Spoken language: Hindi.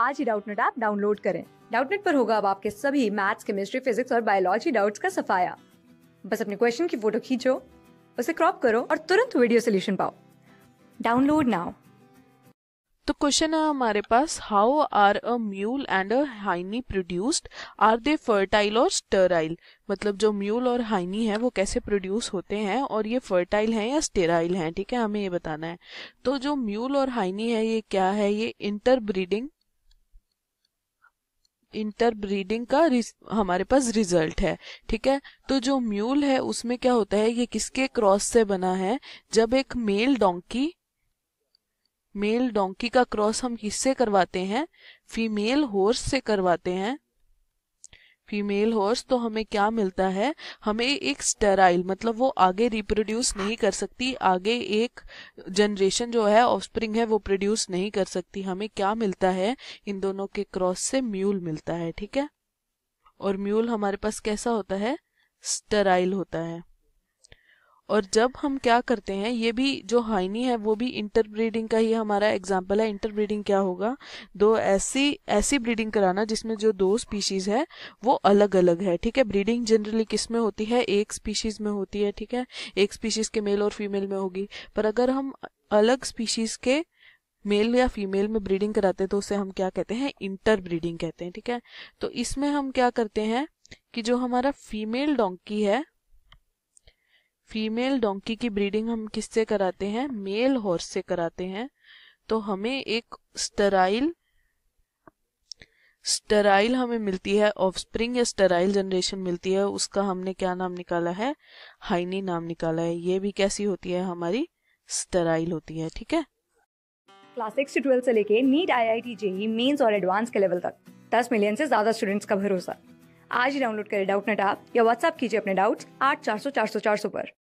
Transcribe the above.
आज ही डाउटनेट ऐप डाउनलोड करें डाउटनेट पर होगा अब आपके सभी मैथ्स केमिस्ट्री फिजिक्स और बायोलॉजी डाउट्स का सफाया बस अपने क्वेश्चन की फोटो खींचो उसे क्रॉप करो और तुरंत वीडियो सोल्यूशन पाओ डाउनलोड नाउ तो क्वेश्चन है हमारे पास how are a mule and a hinny produced are they fertile और स्टेराइल मतलब जो म्यूल और हाइनी है वो कैसे प्रोड्यूस होते हैं और ये फर्टाइल हैं या स्टेराइल हैं ठीक है हमें ये बताना है तो जो म्यूल और हाइनी है ये क्या है ये इंटरब्रीडिंग इंटरब्रीडिंग का हमारे पास रिजल्ट है ठीक है तो जो म्यूल है उसमें क्या होता है ये किसके क्रॉस से बना है जब एक मेल डोंकी मेल डोंकी का क्रॉस हम किससे करवाते हैं फीमेल होर्स से करवाते हैं फीमेल हॉर्स तो हमें क्या मिलता है हमें एक स्टेराइल मतलब वो आगे रिप्रोड्यूस नहीं कर सकती आगे एक जनरेशन जो है ऑफस्प्रिंग है वो प्रोड्यूस नहीं कर सकती हमें क्या मिलता है इन दोनों के क्रॉस से म्यूल मिलता है ठीक है और म्यूल हमारे पास कैसा होता है स्टेराइल होता है और जब हम क्या करते हैं ये भी जो हाइनी है वो भी इंटरब्रीडिंग का ही हमारा एग्जाम्पल है इंटरब्रीडिंग क्या होगा दो ऐसी ऐसी ब्रीडिंग कराना जिसमें जो दो स्पीशीज है वो अलग अलग है ठीक है ब्रीडिंग जनरली किस में होती है एक स्पीशीज में होती है ठीक है एक स्पीशीज के मेल और फीमेल में होगी पर अगर हम अलग स्पीशीज के मेल या फीमेल में ब्रीडिंग कराते हैं तो उसे हम क्या कहते हैं इंटर ब्रीडिंग कहते हैं ठीक है तो इसमें हम क्या करते हैं कि जो हमारा फीमेल डोंकी है फीमेल डोंकी की ब्रीडिंग हम किससे कराते हैं मेल हॉर्स से कराते हैं तो हमें एक स्टराइल स्टराइल हमें मिलती है ऑफस्प्रिंग या स्टराइल जनरेशन मिलती है उसका हमने क्या नाम निकाला है हाइनी नाम निकाला है ये भी कैसी होती है हमारी स्टराइल होती है ठीक है क्लास सिक्स से ट्वेल्थ से लेके NEET I I T JEE mains और एडवांस के लेवल तक दस मिलियन से ज्यादा स्टूडेंट्स का भरोसा आज ही डाउनलोड करें डाउट नेट आप या व्हाट्सएप कीजिए अपने डाउट्स आठ चार सौ चार सौ चार सौ पर